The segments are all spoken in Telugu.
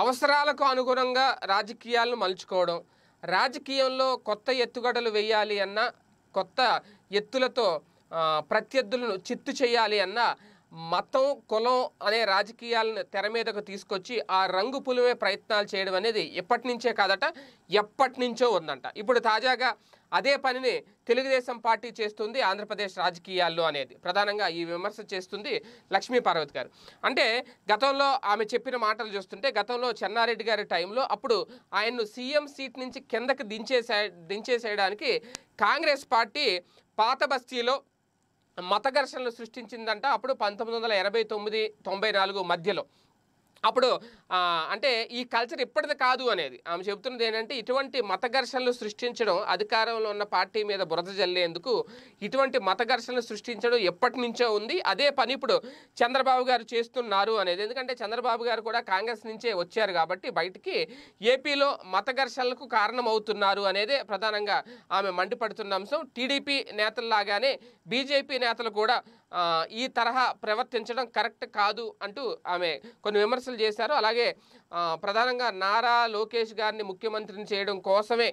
అవసరాలకు అనుగుణంగా రాజకీయాలను మలుచుకోవడం రాజకీయంలో కొత్త ఎత్తుగడలు వేయాలి అన్న కొత్త ఎత్తులతో ప్రత్యర్థులను చిత్తు చేయాలి అన్న మతం కులం అనే రాజకీయాలను తెర మీదకు తీసుకొచ్చి ఆ రంగు పులివే ప్రయత్నాలు చేయడం అనేది ఎప్పటి నుంచే కాదట ఎప్పటి నుంచో ఉందంట ఇప్పుడు తాజాగా అదే పనిని తెలుగుదేశం పార్టీ చేస్తుంది ఆంధ్రప్రదేశ్ రాజకీయాల్లో అనేది ప్రధానంగా ఈ విమర్శ చేస్తుంది లక్ష్మీ పార్వతి గారు అంటే గతంలో ఆమె చెప్పిన మాటలు చూస్తుంటే గతంలో చెన్నారెడ్డి గారి టైంలో అప్పుడు ఆయన్ను సీఎం సీట్ నుంచి కిందకి దించేసే దించేసేయడానికి కాంగ్రెస్ పార్టీ పాత బస్తీలో మత ఘర్షణలు సృష్టించిందంట అప్పుడు పంతొమ్మిది వందల ఎనభై తొమ్మిది తొంభై నాలుగు మధ్యలో అప్పుడు అంటే ఈ కల్చర్ ఇప్పటిది కాదు అనేది ఆమె చెబుతున్నది ఏంటంటే ఇటువంటి మత ఘర్షణలు సృష్టించడం అధికారంలో ఉన్న పార్టీ మీద బురద జల్లేందుకు ఇటువంటి మత ఘర్షణలు సృష్టించడం ఎప్పటి నుంచో ఉంది అదే పని ఇప్పుడు చంద్రబాబు గారు చేస్తున్నారు అనేది ఎందుకంటే చంద్రబాబు గారు కూడా కాంగ్రెస్ నుంచే వచ్చారు కాబట్టి బయటికి ఏపీలో మత ఘర్షణలకు కారణమవుతున్నారు అనేదే ప్రధానంగా ఆమె మండిపడుతున్న అంశం టీడీపీ నేతల్లాగానే బీజేపీ నేతలు కూడా ఈ తరహా ప్రవర్తించడం కరెక్ట్ కాదు అంటూ ఆమె కొన్ని విమర్శలు చేశారు అలాగే ప్రధానంగా నారా లోకేష్ గారిని ముఖ్యమంత్రిని చేయడం కోసమే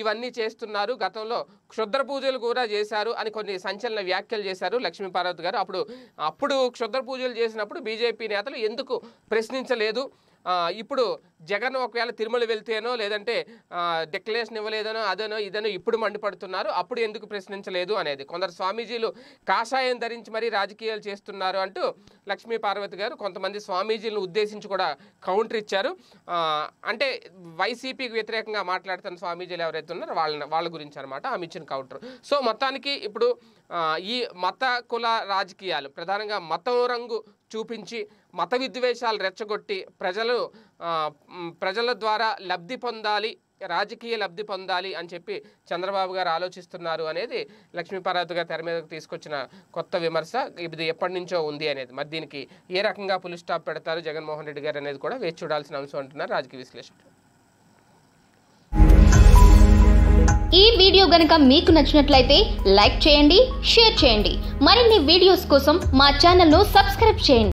ఇవన్నీ చేస్తున్నారు గతంలో క్షుద్ర పూజలు కూడా చేశారు అని కొన్ని సంచలన వ్యాఖ్యలు చేశారు లక్ష్మీపార్వతి గారు అప్పుడు అప్పుడు క్షుద్ర పూజలు చేసినప్పుడు బీజేపీ నేతలు ఎందుకు ప్రశ్నించలేదు ఇప్పుడు జగన్ ఒకవేళ తిరుమల వెళ్తేనో లేదంటే డిక్లరేషన్ ఇవ్వలేదనో అదేనో ఇదేనో ఇప్పుడు మండిపడుతున్నారు అప్పుడు ఎందుకు ప్రశ్నించలేదు అనేది కొందరు స్వామీజీలు కాషాయం ధరించి మరీ రాజకీయాలు చేస్తున్నారు అంటూ లక్ష్మీ పార్వతి గారు కొంతమంది స్వామీజీలను ఉద్దేశించి కూడా కౌంటర్ ఇచ్చారు అంటే వైసీపీకి వ్యతిరేకంగా మాట్లాడుతున్న స్వామీజీలు ఎవరైతే ఉన్నారో వాళ్ళని వాళ్ళ గురించి అనమాట ఆమె ఇచ్చిన కౌంటర్ సో మొత్తానికి ఇప్పుడు ఈ మత కుల రాజకీయాలు ప్రధానంగా మతం రంగు చూపించి మత విద్వేషాలు రెచ్చగొట్టి ప్రజలు ప్రజల ద్వారా లబ్ధి పొందాలి రాజకీయ లబ్ధి పొందాలి అని చెప్పి చంద్రబాబు గారు ఆలోచిస్తున్నారు అనేది లక్ష్మీపార్వతి గారు తెర మీదకు తీసుకొచ్చిన కొత్త విమర్శ ఇది ఎప్పటి నుంచో ఉంది అనేది మరి దీనికి ఏ రకంగా పులి స్టాప్ పెడతారు జగన్మోహన్ రెడ్డి గారు అనేది కూడా వేచి చూడాల్సిన అంశం అంటున్నారు రాజకీయ విశ్లేషకులు ఈ వీడియో గనుక మీకు నచ్చినట్లయితే లైక్ చేయండి షేర్ చేయండి మరిన్ని వీడియోస్ కోసం మా ఛానల్ను సబ్స్క్రైబ్ చేయండి